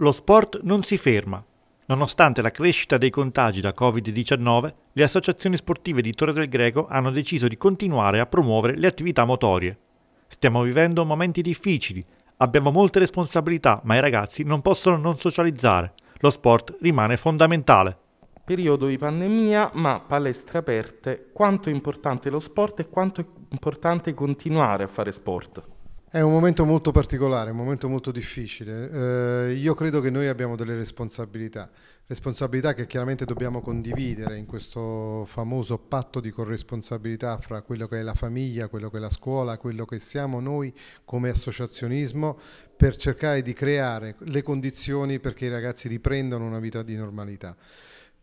lo sport non si ferma. Nonostante la crescita dei contagi da Covid-19, le associazioni sportive di Torre del Greco hanno deciso di continuare a promuovere le attività motorie. Stiamo vivendo momenti difficili, abbiamo molte responsabilità, ma i ragazzi non possono non socializzare. Lo sport rimane fondamentale. Periodo di pandemia, ma palestre aperte. Quanto è importante lo sport e quanto è importante continuare a fare sport? È un momento molto particolare, un momento molto difficile. Eh, io credo che noi abbiamo delle responsabilità, responsabilità che chiaramente dobbiamo condividere in questo famoso patto di corresponsabilità fra quello che è la famiglia, quello che è la scuola, quello che siamo noi come associazionismo per cercare di creare le condizioni perché i ragazzi riprendano una vita di normalità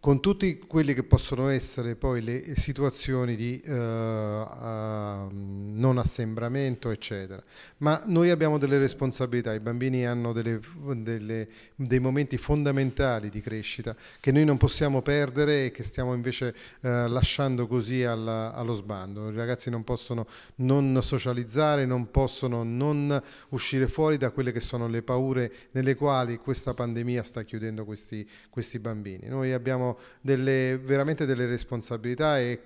con tutte quelle che possono essere poi le situazioni di eh, non assembramento, eccetera. Ma noi abbiamo delle responsabilità, i bambini hanno delle, delle, dei momenti fondamentali di crescita che noi non possiamo perdere e che stiamo invece eh, lasciando così alla, allo sbando. I ragazzi non possono non socializzare, non possono non uscire fuori da quelle che sono le paure nelle quali questa pandemia sta chiudendo questi, questi bambini. Noi abbiamo delle, veramente delle responsabilità e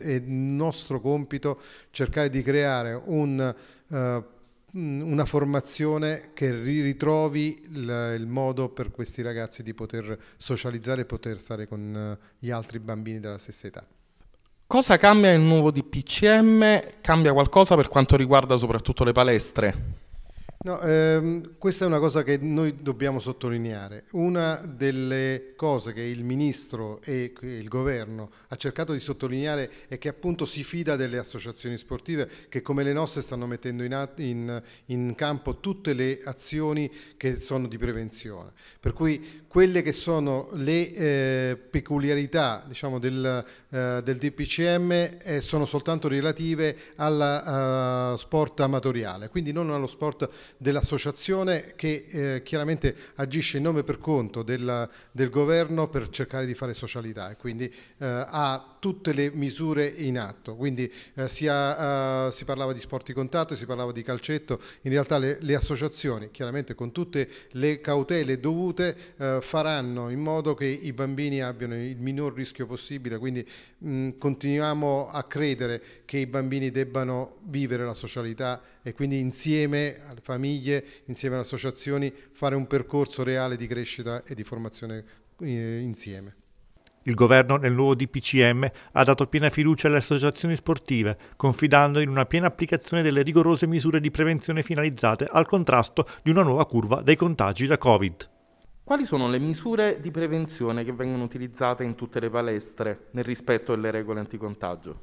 è nostro compito cercare di creare un... Uh, una formazione che ritrovi il, il, modo per questi ragazzi di poter socializzare e poter stare con gli altri bambini della stessa età. Cosa cambia il nuovo DPCM? Cambia qualcosa per quanto riguarda soprattutto le palestre? No, ehm, questa è una cosa che noi dobbiamo sottolineare. Una delle cose che il ministro e il governo ha cercato di sottolineare è che appunto si fida delle associazioni sportive che come le nostre stanno mettendo in, in, in campo tutte le azioni che sono di prevenzione. Per cui quelle che sono le eh, peculiarità diciamo, del, eh, del, DPCM eh, sono soltanto relative al eh, sport amatoriale, quindi non allo sport dell'associazione che eh, chiaramente agisce in nome per conto del, del, governo per cercare di fare socialità e quindi eh, ha tutte le misure in atto, quindi eh, sia, eh, si parlava di sport di contatto, si parlava di calcetto, in realtà le, le associazioni chiaramente con tutte le cautele dovute eh, faranno in modo che i bambini abbiano il minor rischio possibile, quindi mh, mm, continuiamo a credere che i bambini debbano vivere la socialità e quindi insieme alle famiglie, insieme alle associazioni fare un percorso reale di crescita e di formazione eh, insieme. Il governo nel nuovo DPCM ha dato piena fiducia alle associazioni sportive, confidando in una piena applicazione delle rigorose misure di prevenzione finalizzate al contrasto di una nuova curva dei contagi da Covid. Quali sono le misure di prevenzione che vengono utilizzate in tutte le palestre nel rispetto delle regole anticontagio?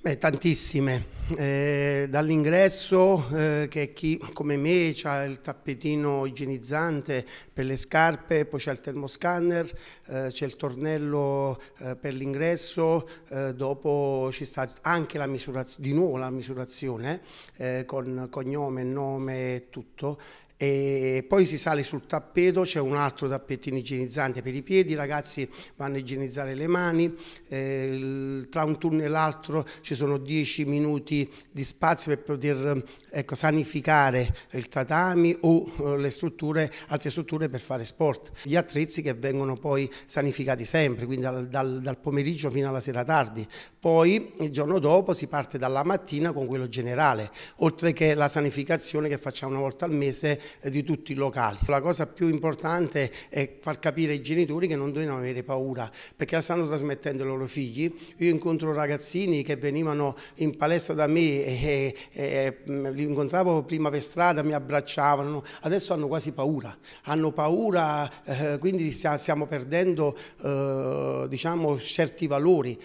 Beh, tantissime eh, dall'ingresso eh, che chi come me ha il tappetino igienizzante per le scarpe, poi c'è il termoscanner, eh, c'è il tornello eh, per l'ingresso, eh, dopo ci sta anche la misurazione, di nuovo la misurazione eh, con cognome, nome e tutto e poi si sale sul tappeto, c'è un altro tappettino igienizzante per i piedi, i ragazzi vanno a igienizzare le mani, eh, tra un turno e l'altro ci sono 10 minuti di spazio per poter eh, ecco, sanificare il tatami o eh, le strutture, altre strutture per fare sport. Gli attrezzi che vengono poi sanificati sempre, quindi dal, dal, dal pomeriggio fino alla sera tardi. Poi il giorno dopo si parte dalla mattina con quello generale, oltre che la sanificazione che facciamo una volta al mese eh, di tutti i locali. La cosa più importante è far capire ai genitori che non devono avere paura perché la stanno trasmettendo ai loro figli. Io incontro ragazzini che venivano in palestra da me e, e, e mm, li incontravo prima per strada, mi abbracciavano, adesso hanno quasi paura, hanno paura, eh, quindi stiamo perdendo eh, diciamo, certi valori.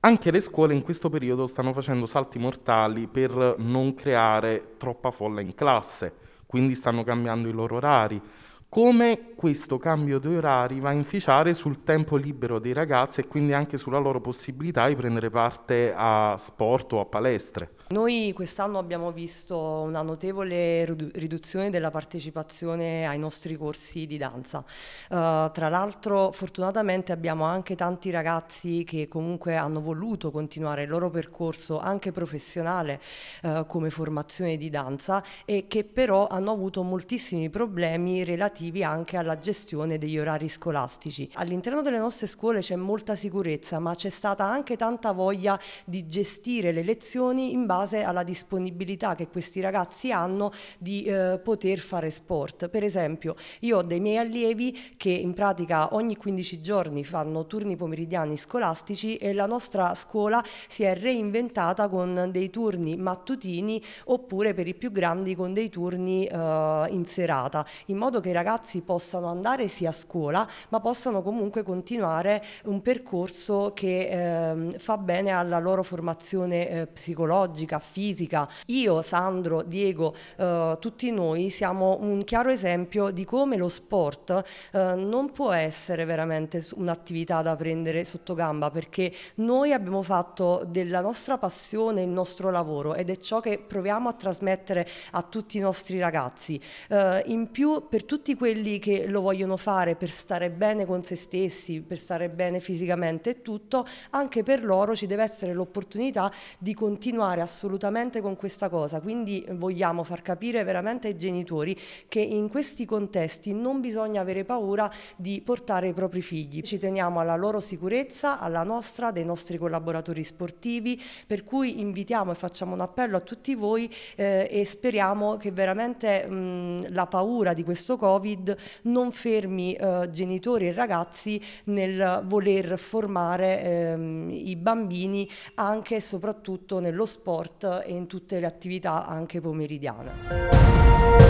Anche le scuole in questo periodo stanno facendo salti mortali per non creare troppa folla in classe quindi stanno cambiando i loro orari, come questo cambio di orari va a inficiare sul tempo libero dei ragazzi e quindi anche sulla loro possibilità di prendere parte a sport o a palestre. Noi quest'anno abbiamo visto una notevole riduzione della partecipazione ai nostri corsi di danza. Uh, tra l'altro fortunatamente abbiamo anche tanti ragazzi che comunque hanno voluto continuare il loro percorso anche professionale uh, come formazione di danza e che però hanno avuto moltissimi problemi relativi relativi anche alla gestione degli orari scolastici. All'interno delle nostre scuole c'è molta sicurezza, ma c'è stata anche tanta voglia di gestire le lezioni in base alla disponibilità che questi ragazzi hanno di eh, poter fare sport. Per esempio, io ho dei miei allievi che in pratica ogni 15 giorni fanno turni pomeridiani scolastici e la nostra scuola si è reinventata con dei turni mattutini oppure per i più grandi con dei turni eh, in serata, in modo che i ragazzi ragazzi possano andare sia a scuola ma possano comunque continuare un percorso che eh, fa bene alla loro formazione eh, psicologica, fisica. Io, Sandro, Diego, eh, tutti noi siamo un chiaro esempio di come lo sport eh, non può essere veramente un'attività da prendere sotto gamba perché noi abbiamo fatto della nostra passione il nostro lavoro ed è ciò che proviamo a trasmettere a tutti i nostri ragazzi. Eh, in più per tutti quelli che lo vogliono fare per stare bene con se stessi, per stare bene fisicamente e tutto, anche per loro ci deve essere l'opportunità di continuare assolutamente con questa cosa. Quindi vogliamo far capire veramente ai genitori che in questi contesti non bisogna avere paura di portare i propri figli. Ci teniamo alla loro sicurezza, alla nostra, dei nostri collaboratori sportivi, per cui invitiamo e facciamo un appello a tutti voi eh, e speriamo che veramente mh, la paura di questo Covid Covid non fermi eh, genitori e ragazzi nel voler formare ehm, i bambini anche e soprattutto nello sport e in tutte le attività anche pomeridiane.